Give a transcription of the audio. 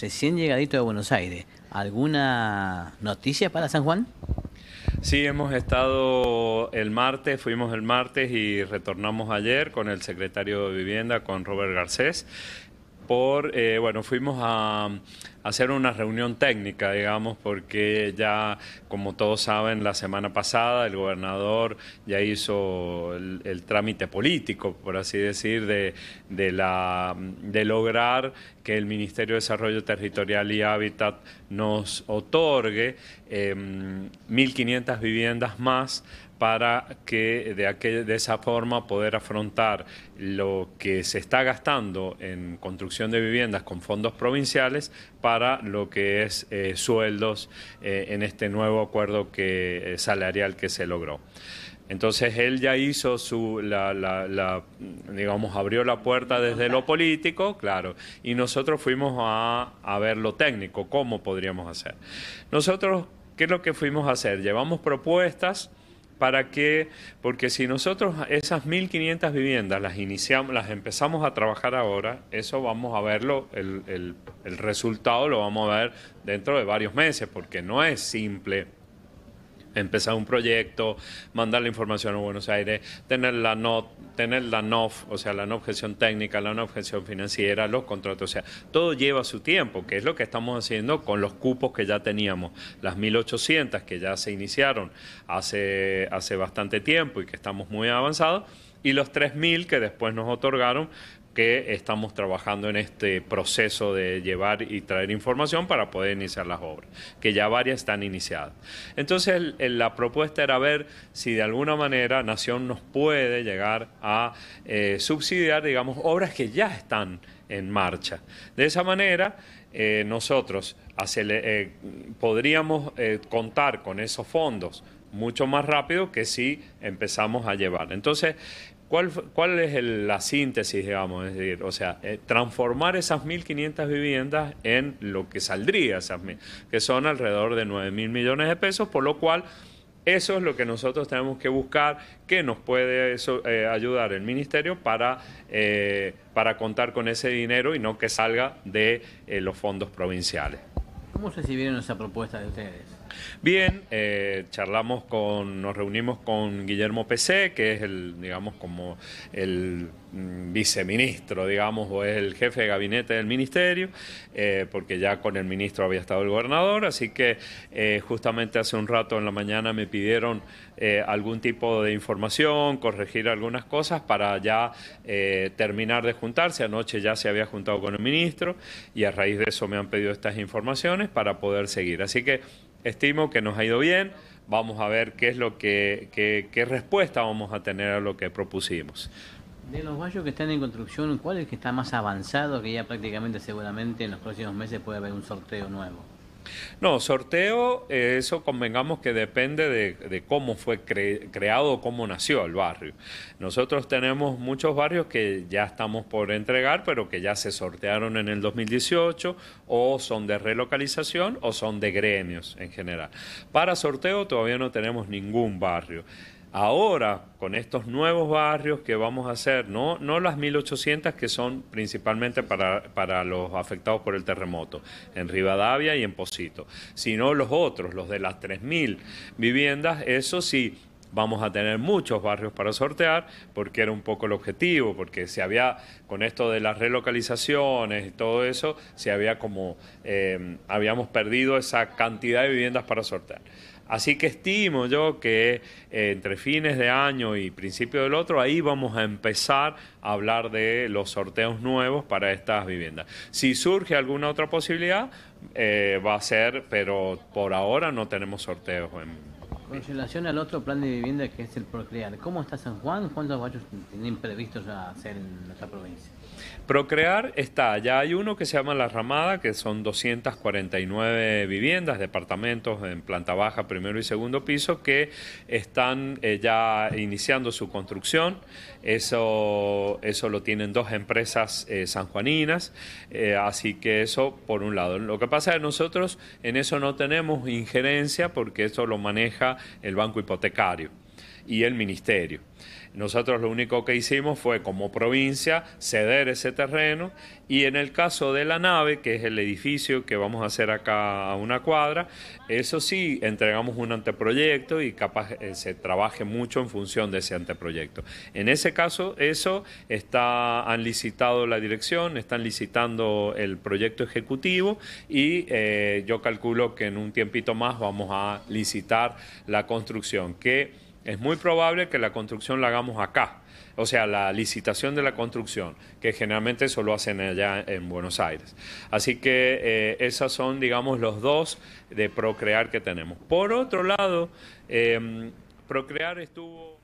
recién llegadito de Buenos Aires. ¿Alguna noticia para San Juan? Sí, hemos estado el martes, fuimos el martes y retornamos ayer con el secretario de Vivienda, con Robert Garcés. Por, eh, bueno, fuimos a, hacer una reunión técnica, digamos, porque ya, como todos saben, la semana pasada el gobernador ya hizo el, trámite político, por así decir, de, la, de lograr que el Ministerio de Desarrollo Territorial y Hábitat nos otorgue 1.500 em, viviendas más para que de, aquella, de esa forma poder afrontar lo que se está gastando en construcción de viviendas con fondos provinciales para para lo que es eh, sueldos eh, en este nuevo acuerdo que, eh, salarial que se logró. Entonces él ya hizo su, la, digamos, abrió la puerta desde lo político, claro, y nosotros fuimos a, a ver lo técnico, cómo podríamos hacer. Nosotros, ¿qué es lo que fuimos a hacer? Llevamos propuestas para que, porque si nosotros esas 1.500 viviendas las iniciamos, las empezamos a trabajar ahora, eso vamos a verlo, el, el resultado lo vamos a ver dentro de varios meses, porque no es simple empezar un proyecto, mandar la información a Buenos Aires, tener la, no, tener la NOF, o sea, la no objeción técnica, la no objeción financiera, los contratos, o sea, todo lleva su tiempo, que es lo que estamos haciendo con los cupos que ya teníamos, las 1.800 que ya se iniciaron hace, hace bastante tiempo y que estamos muy avanzados, y los 3.000 que después nos otorgaron que estamos trabajando en este proceso de llevar y traer información para poder iniciar las obras, que ya varias están iniciadas. Entonces la propuesta era ver si de alguna manera Nación nos puede llegar a eh, subsidiar, digamos, obras que ya están en marcha. De esa manera, eh, nosotros eh, podríamos contar con esos fondos mucho más rápido que si empezamos a llevar. Entonces, ¿cuál, es la síntesis, digamos? Es decir, o sea, eh, transformar esas 1.500 viviendas en lo que saldría esas que son alrededor de 9.000 millones de pesos, por lo cual... Eso es lo que nosotros tenemos que buscar, que nos puede eh, ayudar el ministerio para, eh, para contar con ese dinero y no que salga de los fondos provinciales. ¿Cómo recibieron esa propuesta de ustedes? Bien, eh, charlamos con, nos reunimos con Guillermo PC, que es el, digamos, como el mm, viceministro, digamos, o es el jefe de gabinete del ministerio, eh, porque ya con el ministro había estado el gobernador, así que eh, justamente hace un rato en la mañana me pidieron algún tipo de información, corregir algunas cosas para ya terminar de juntarse. Anoche ya se había juntado con el ministro y a raíz de eso me han pedido estas informaciones para poder seguir. Así que estimo que nos ha ido bien. Vamos a ver qué es lo que, qué, respuesta vamos a tener a lo que propusimos. De los vallos que están en construcción, ¿cuál es el que está más avanzado? Que ya prácticamente seguramente en los próximos meses puede haber un sorteo nuevo. No, sorteo, eh, eso convengamos que depende de, cómo fue creado o cómo nació el barrio. Nosotros tenemos muchos barrios que ya estamos por entregar, pero que ya se sortearon en el 2018 o son de relocalización o son de gremios en general. Para sorteo todavía no tenemos ningún barrio. Ahora, con estos nuevos barrios que vamos a hacer, no, no las 1.800 que son principalmente para, los afectados por el terremoto, en Rivadavia y en Posito, sino los otros, los de las 3.000 viviendas, eso sí, vamos a tener muchos barrios para sortear, porque era un poco el objetivo, porque se había, con esto de las relocalizaciones y todo eso, se había como, eh, habíamos perdido esa cantidad de viviendas para sortear. Así que estimo yo que eh, entre fines de año y principio del otro, ahí vamos a empezar a hablar de los sorteos nuevos para estas viviendas. Si surge alguna otra posibilidad, eh, va a ser, pero por ahora no tenemos sorteos en, con relación al otro plan de vivienda que es el Procrear, ¿cómo está San Juan? ¿Cuántos vayas tienen previstos a hacer en nuestra provincia? Procrear está, ya hay uno que se llama La Ramada, que son 249 viviendas, departamentos en planta baja, primero y segundo piso, que están eh, ya iniciando su construcción. Eso, eso lo tienen dos empresas eh, sanjuaninas, eh, así que eso por un lado. Lo que pasa es que nosotros en eso no tenemos injerencia porque eso lo maneja el banco hipotecario. y el ministerio. Nosotros lo único que hicimos fue como provincia ceder ese terreno y en el caso de la nave, que es el edificio que vamos a hacer acá a una cuadra, eso sí, entregamos un anteproyecto y capaz eh, se trabaje mucho en función de ese anteproyecto. En ese caso, eso está, han licitado la dirección, están licitando el proyecto ejecutivo y eh, yo calculo que en un tiempito más vamos a licitar la construcción, que es muy probable que la construcción la hagamos acá. O sea, la licitación de la construcción, que generalmente eso lo hacen allá en Buenos Aires. Así que eh, esas son, digamos, los dos de Procrear que tenemos. Por otro lado, em, Procrear estuvo...